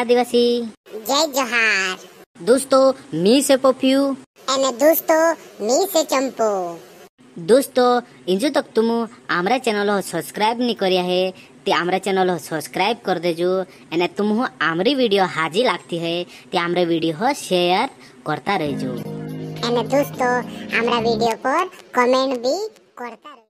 आदिवासी जय जोहार दोस्तों मी से पोपियू एने दोस्तों मी से चंपो दोस्तों इंजो तक तुम आमरा चैनल हो सब्सक्राइब नहीं करिया है ते आमरा चैनल हो सब्सक्राइब कर दे जो एने तुम हो आमरी वीडियो हाजी लगती है ते आमरे वीडियो हो शेयर करता जो एने दोस्तों आमरा वीडियो पर कमेंट भी करता रहे।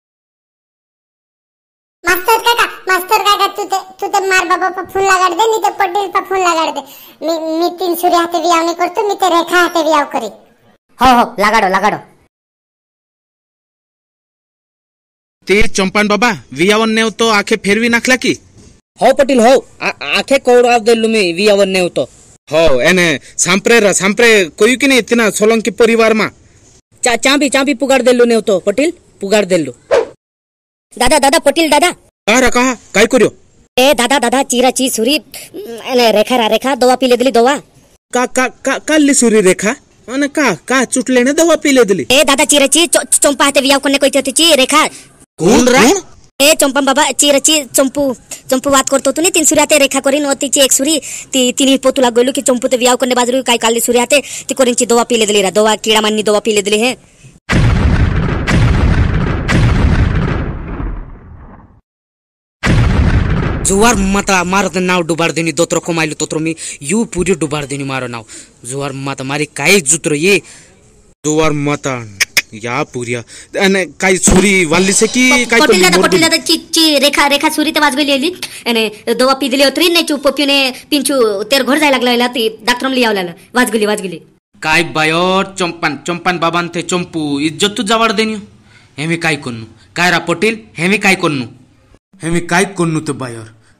मास्टर काका मास्टर काका तू ते तू ते मार बाबा पर फोन लगाड़ दे नहीं तो पटेल पर फोन लगाड़ दे मी मी तीन सूर्य हाथे वियाव नहीं करतो मी ते रेखा हाथे वियाव करी हो हो लगाड़ो लगाड़ो ते चंपान बाबा वियावन नेव तो आखे फेरवी नाखला की हो पटेल हो आ, आखे कोडाव देलू मी वियावन नेव तो हो एने सांप्रे र सांप्रे कोई की नहीं इतना सोलंकी परिवार मा चा चाबी चाबी पुगाड़ देलू नेव तो पटेल पुगाड़ देलू दादा दादा पटेल दादा का रा कहा काय करियो ए दादा दादा चीरा ची सुरी ने रेखा रा रेखा दवा पी ले दली दवा का का का काली सुरी रेखा माने का का चुट लेने दवा पी ले दली ए दादा चीरा ची चंपा हते बियाव करने कहते थी ची रेखा कौन रा ए चंपा बाबा चीरा ची चंपू चंपू बात करतो तू ने तीन सुरी हाते रेखा करीन होती ची एक सुरी ती तीन पोतुला गोलू की चंपू ते बियाव कोने बाजरू काय काली सुरी हाते ती करिन ची दवा पी ले दली रा दवा कीड़ा माननी दवा पी ले दली है जुवार माता मारो तो नाव डुबार देनी दोत्रो को माइलो तोत्रो में यू पूरी डुबार देनी मारो नाव जुवार माता मारी काई जुत्रो ये जुवार माता या पूरिया अने काई छुरी वाली से की काई तो पटिला पटिला दा चिच्ची रेखा रेखा छुरी ते वाजवे लेली अने दवा पी दिले उतरी ने चुप पिने पिंचू तेर घर जाय लागला ती डॉक्टरम लिया लाला वाजगली वाजगली काय बायोर चंपन चंपन बाबान थे चंपू इज्जत तू जवाड़ देनी हेमी काय कोन्नु कायरा पटेल हेमी काय कोन्नु हेमी काय कोन्नु ते बायोर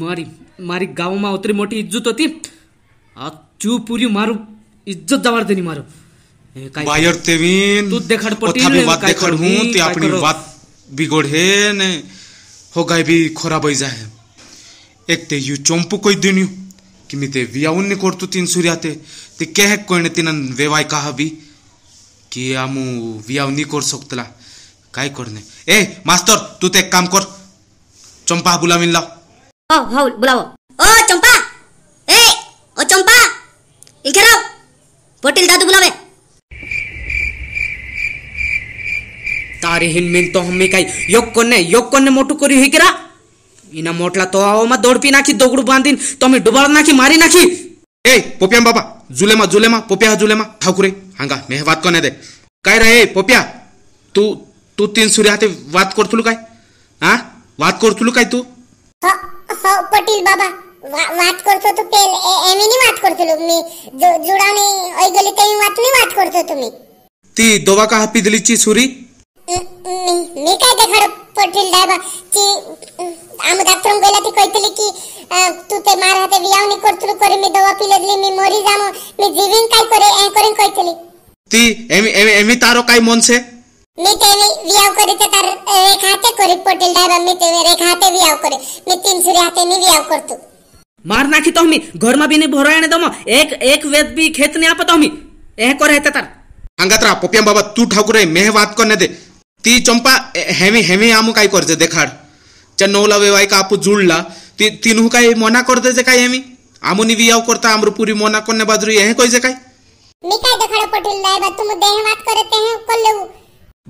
मारी मारी गाँव में उतरी मोटी इज्जत होती चू पूरी मारू इज्जत जवार देनी मारू बायर तेवीन तू देखा पटी ने बात देखा हूँ ते अपनी बात बिगड़ है ने हो गए भी खराब हो जाए एक ते यू चंपू कोई दिनियो कि मिते वियाउन ने कोर्टो तीन सूर्याते ते कह कोई ने तीनन कहा भी कि आमु वियाउन कोर सकतला काय करने ए मास्टर तू ते काम कर चंपा बुला मिल ला ओ हाउ बुलाओ ओ चंपा ए ओ चंपा इधर आओ पटेल दादू बुलावे तारे हिन मिन तो हमें काई योग कोने योग कोने मोटू करी है किरा इना मोटला तो आओ मत दौड़ पी नाखी दोगुड़ बांधिन तो हमें ना नाखी मारी ना नाखी ए पोपिया बाबा जुलेमा जुलेमा पोपिया जुलेमा ठाकुरे हांगा मैं बात कोने दे काय रे पोपिया तू तू तीन सूर्य हाथे बात कर करतुलू काय हाँ बात कर करतुलू काय तू પટેલ બાબા વાત કરતો તો પેલ એમીની વાત કરતો લો મે જોડાની ઓય ગલી કઈ વાત ની વાત કરતો તમે તી દવા કા હાપી દલી ચી સુરી મે કાય દેખાડો પટેલ ડાબા ચી આમ ડાક્ટર ગયલા તી કહીતલી કી તું તે મારા હાથે વિયાવ ની કરતલું કરે મે દવા પી લેલી મે મરી જામો મે જીવીન કાય કરે એ કરીને કહીતલી તી એમી એમી તારો કાય મન છે मी तेने तो वियाव करीत तर तो रेखाते करीत पटेल डायबा मी ते तो रेखाते वियाव करे मी तीन सूर्य हाते नी वियाव करतो मार नाखी तो मी घर में भी ने भरोयाने दमो एक एक वेद भी खेत ने आपतो मी एह को रहते तर अंगतरा पोपियम बाबा तू ठाकुर है मैं बात दे ती चंपा हेवी हेवी आमु काय करजे देखाड़ चन्नौला वेवाय का आपू जुळला ती तीनू काय मना कर दे जे काय हेमी आमुनी वियाव करता आमरू पूरी मना करने बाजरू एह कोई जे काय मी काय देखाड़ पटेल डायबा तुम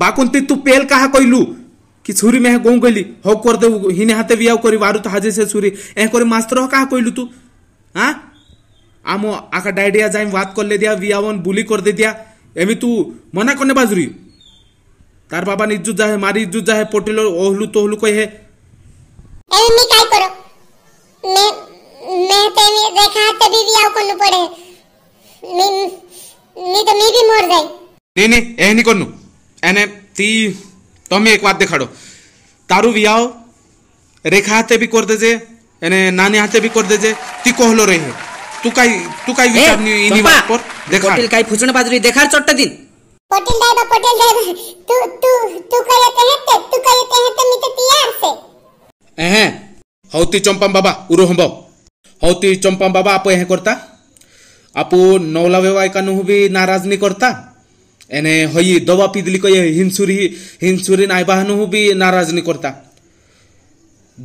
बाकुंती तू पेल कहा कोइलू कि छुरी में गौ गली हो कर दे हिने हाथे बियाव करी बारू तो हाजे से छुरी ए करे मास्तर कहा कोइलू तू हाँ आमो आका डायडिया जाए बात कर ले दिया बियावन बुली कर दे दिया एमी तू मना करने बाजुरी तार बाबा ने इज्जत जाए मारी इज्जत जाए पोटेल ओहलू तोहलू कोई है एमी काय करो मैं मैं ते मी देखा तभी बियाव करनु पड़े मी मी तो मी भी मर जाए नहीं नहीं ए नहीं करनु એને તી તમે એક વાત દેખાડો તારું વિયાવ રેખા હાથે બી કરી દેજે એને નાની હાથે બી કરી દેજે તી કોહલો રહે તું કાઈ તું કાઈ વિચારની એની વાત પર દેખાડ પટેલ કાઈ ફૂચણ બાજરી દેખાડ ચટ્ટા દિન પટેલ ડાયબા પટેલ ડાયબા તું તું તું કહેતે હે તે તું કહેતે હે તે મિતે તૈયાર છે એહે હૌતી ચંપમ બાબા ઉરો હંબો હૌતી ચંપમ બાબા આપો એહે કરતા આપો નવલા વેવાય કાનું બી નારાજ ની કરતા एने हयी दवा दिली को हिंसुरी हिंसुरी नाय बाहनू भी नाराज नहीं करता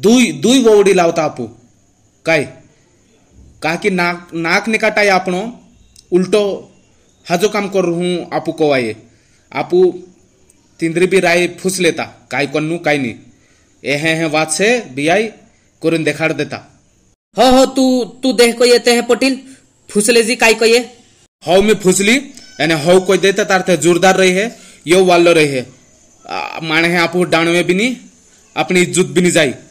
दुई दुई ववडी लावता आपू काय का की नाक नाक निकाटाय आपण उलटो हाजो काम कर हूँ आपू कोवाये आपू तिंद्री भी राय फूस लेता काय कन्नु काय नी ए हे हे बात से बियाई कुरन देखाड़ देता हो हो तू तू देख को ये ते है पटेल फुसले जी काय कहिए ये हो मैं फुसली यानी हव कोई देते तारते जोरदार रही है यो वालो रही है माने है आप डाणवे भी नहीं अपनी इज्जत भी नहीं जाई